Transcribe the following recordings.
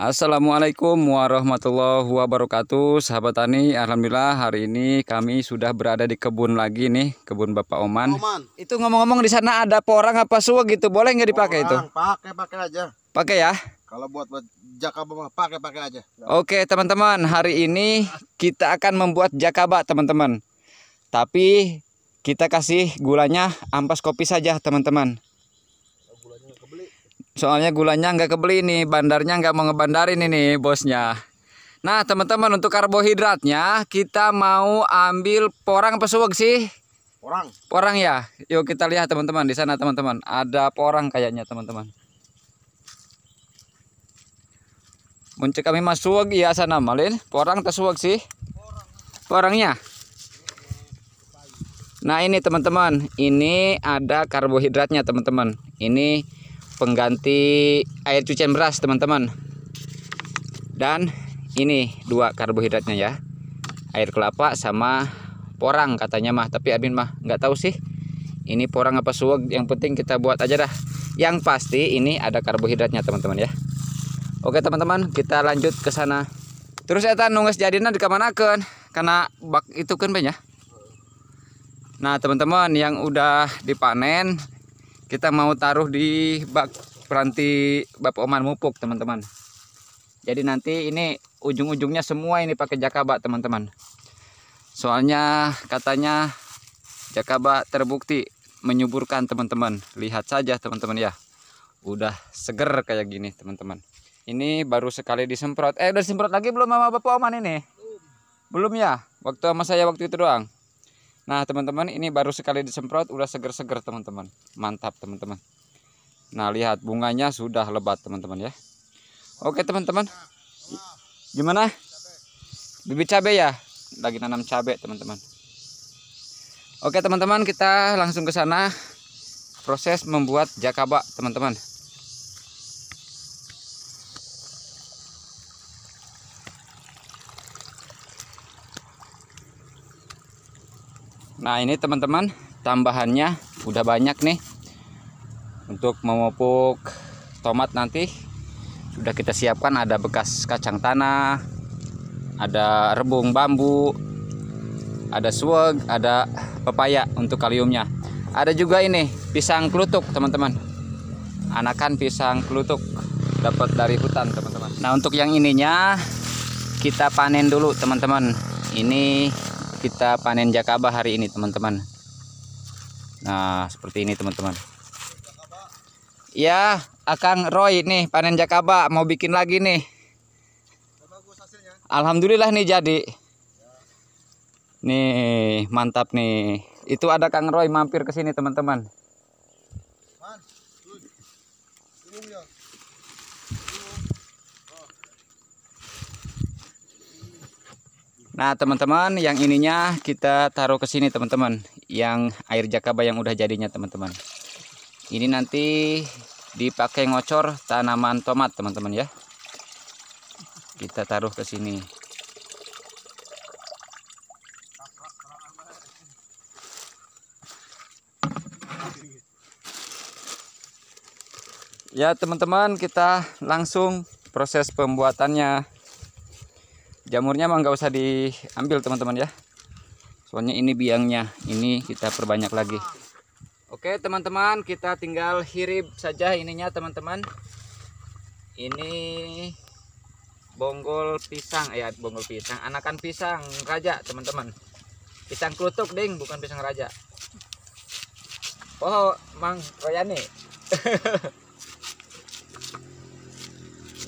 Assalamualaikum warahmatullahi wabarakatuh Sahabat Tani Alhamdulillah hari ini kami sudah berada di kebun lagi nih Kebun Bapak Oman, Oman. Itu ngomong-ngomong di sana ada porang apa suwa gitu Boleh nggak dipakai porang, itu? Pakai, pakai aja Pakai ya? Kalau buat, buat jakaba pakai, pakai aja Oke teman-teman hari ini kita akan membuat jakaba teman-teman Tapi kita kasih gulanya ampas kopi saja teman-teman Soalnya gulanya nggak kebeli nih, bandarnya nggak mau ngebandarin ini bosnya. Nah teman-teman untuk karbohidratnya kita mau ambil porang pesuwek sih? Porang. Porang ya. Yuk kita lihat teman-teman di sana teman-teman. Ada porang kayaknya teman-teman. Muncul kami mas ya sana malin. Porang atau sih? Porangnya. Nah ini teman-teman, ini ada karbohidratnya teman-teman. Ini pengganti air cucian beras teman-teman dan ini dua karbohidratnya ya air kelapa sama porang katanya mah tapi admin mah nggak tahu sih ini porang apa suwag yang penting kita buat aja dah yang pasti ini ada karbohidratnya teman-teman ya oke teman-teman kita lanjut ke sana terus ya nunggu jadinya di kemanakan karena bak itu kan banyak nah teman-teman yang udah dipanen kita mau taruh di bak peranti bab oman mupuk teman-teman jadi nanti ini ujung-ujungnya semua ini pakai jakaba teman-teman soalnya katanya jakaba terbukti menyuburkan teman-teman lihat saja teman-teman ya udah seger kayak gini teman-teman ini baru sekali disemprot eh udah disemprot lagi belum sama bapak oman ini belum, belum ya waktu sama saya waktu itu doang Nah teman-teman ini baru sekali disemprot udah seger-seger teman-teman Mantap teman-teman Nah lihat bunganya sudah lebat teman-teman ya Oke teman-teman Gimana? Bibit cabai ya? Lagi nanam cabai teman-teman Oke teman-teman kita langsung ke sana Proses membuat jakaba teman-teman Nah ini teman-teman tambahannya udah banyak nih untuk memupuk tomat nanti sudah kita siapkan ada bekas kacang tanah ada rebung bambu ada swag ada pepaya untuk kaliumnya ada juga ini pisang kelutuk teman-teman anakan pisang kelutuk dapat dari hutan teman-teman nah untuk yang ininya kita panen dulu teman-teman ini kita panen jakaba hari ini teman-teman nah seperti ini teman-teman ya akang Roy nih panen jakaba mau bikin lagi nih Alhamdulillah nih jadi nih mantap nih itu ada Kang Roy mampir ke sini teman-teman Nah teman-teman yang ininya kita taruh ke sini teman-teman Yang air jakaba yang udah jadinya teman-teman Ini nanti dipakai ngocor tanaman tomat teman-teman ya Kita taruh ke sini Ya teman-teman kita langsung proses pembuatannya jamurnya mah nggak usah diambil teman-teman ya soalnya ini biangnya ini kita perbanyak lagi oke teman-teman kita tinggal hirip saja ininya teman-teman ini bonggol pisang ya bonggol pisang anakan pisang raja teman-teman pisang kelutuk ding bukan pisang raja oh mang royani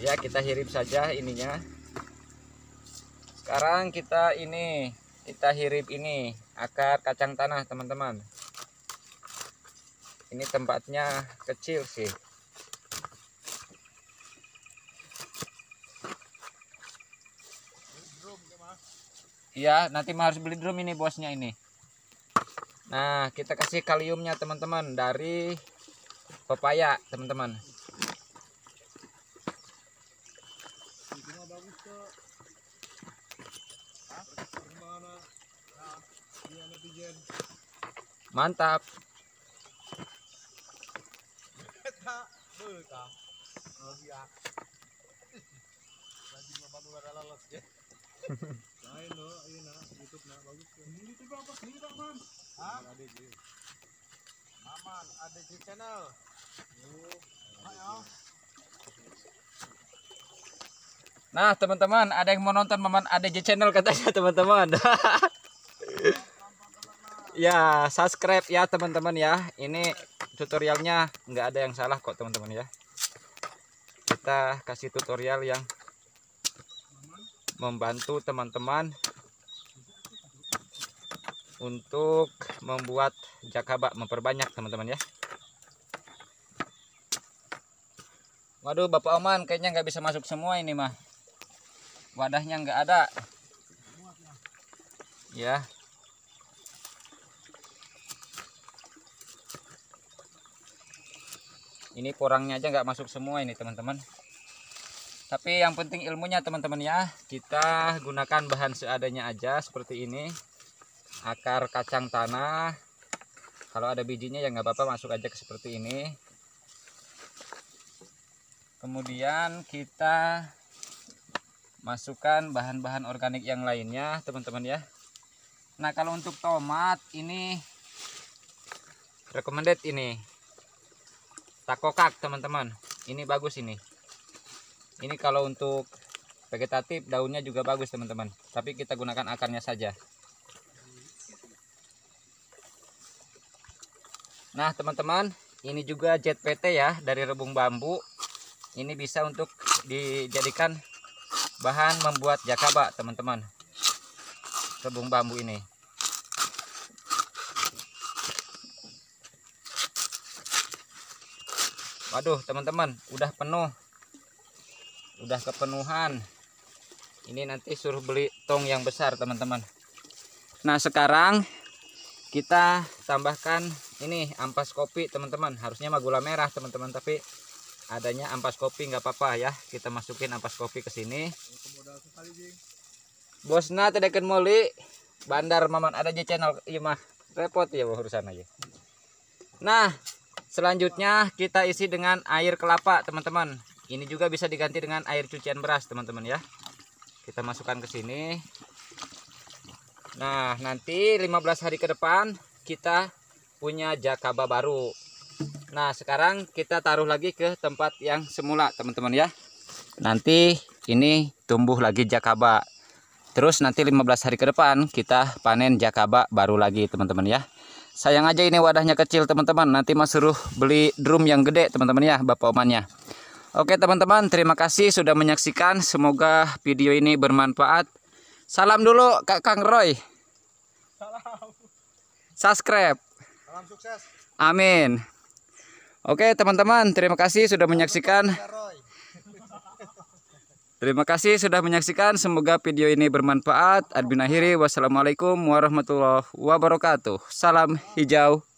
ya kita hirip saja ininya sekarang kita ini kita hirip ini akar kacang tanah teman-teman ini tempatnya kecil sih Iya, nanti harus beli drum ini bosnya ini. Nah, kita kasih kaliumnya teman-teman dari pepaya teman-teman. Mantap. Mantap. Ada di. channel. Nah teman-teman ada yang mau nonton Maman ADJ channel katanya teman-teman Ya subscribe ya teman-teman ya Ini tutorialnya nggak ada yang salah kok teman-teman ya Kita kasih tutorial yang membantu teman-teman Untuk membuat jakaba memperbanyak teman-teman ya Waduh Bapak Oman kayaknya nggak bisa masuk semua ini mah wadahnya nggak ada ya ini porangnya aja nggak masuk semua ini teman-teman tapi yang penting ilmunya teman-teman ya kita gunakan bahan seadanya aja seperti ini akar kacang tanah kalau ada bijinya ya nggak apa-apa masuk aja ke seperti ini kemudian kita masukkan bahan-bahan organik yang lainnya teman-teman ya nah kalau untuk tomat ini recommended ini takokak teman-teman ini bagus ini ini kalau untuk vegetatif daunnya juga bagus teman-teman tapi kita gunakan akarnya saja nah teman-teman ini juga JPT ya dari rebung bambu ini bisa untuk dijadikan bahan membuat jakaba teman-teman tebung bambu ini waduh teman-teman udah penuh udah kepenuhan ini nanti suruh beli tong yang besar teman-teman nah sekarang kita tambahkan ini ampas kopi teman-teman harusnya magula merah teman-teman tapi adanya ampas kopi nggak apa-apa ya kita masukin ampas kopi ke sini bosna tedekan moli bandar maman ada di channel imah iya repot ya urusan aja nah selanjutnya kita isi dengan air kelapa teman-teman ini juga bisa diganti dengan air cucian beras teman-teman ya kita masukkan ke sini nah nanti 15 hari ke depan kita punya jakaba baru Nah sekarang kita taruh lagi ke tempat yang semula teman-teman ya Nanti ini tumbuh lagi jakaba Terus nanti 15 hari ke depan kita panen jakaba baru lagi teman-teman ya Sayang aja ini wadahnya kecil teman-teman Nanti mas suruh beli drum yang gede teman-teman ya bapak omannya Oke teman-teman terima kasih sudah menyaksikan Semoga video ini bermanfaat Salam dulu Kak Kang Roy Salam Subscribe Salam sukses Amin Oke teman-teman, terima kasih sudah menyaksikan. Terima kasih sudah menyaksikan. Semoga video ini bermanfaat. Adbin akhiri. Wassalamualaikum warahmatullahi wabarakatuh. Salam hijau.